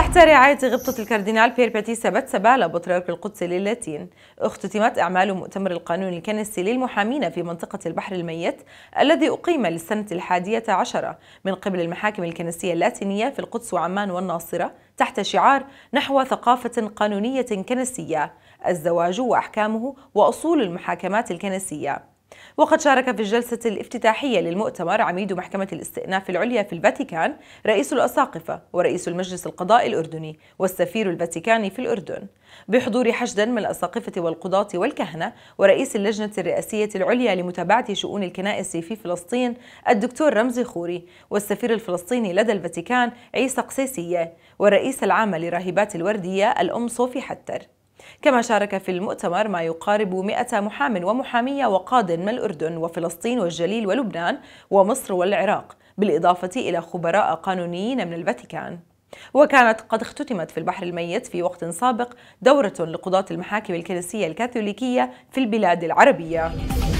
تحت رعاية غبطة الكاردينال بير سبت باتسابالا بطريرك القدس للاتين اختتمت أعمال مؤتمر القانون الكنسي للمحامين في منطقة البحر الميت الذي أقيم للسنة الحادية عشرة من قبل المحاكم الكنسية اللاتينية في القدس وعمان والناصرة تحت شعار نحو ثقافة قانونية كنسية الزواج وأحكامه وأصول المحاكمات الكنسية وقد شارك في الجلسة الافتتاحية للمؤتمر عميد محكمة الاستئناف العليا في الفاتيكان رئيس الأساقفة ورئيس المجلس القضاء الأردني والسفير الفاتيكاني في الأردن بحضور حشد من الأساقفة والقضاة والكهنة ورئيس اللجنة الرئاسية العليا لمتابعة شؤون الكنائس في فلسطين الدكتور رمزي خوري والسفير الفلسطيني لدى الفاتيكان عيسى قسيسية والرئيس العام لراهبات الوردية الأم صوفي حتر كما شارك في المؤتمر ما يقارب 100 محام ومحامية وقاض من الأردن وفلسطين والجليل ولبنان ومصر والعراق بالإضافة إلى خبراء قانونيين من الفاتيكان وكانت قد اختتمت في البحر الميت في وقت سابق دورة لقضاة المحاكم الكنسية الكاثوليكية في البلاد العربية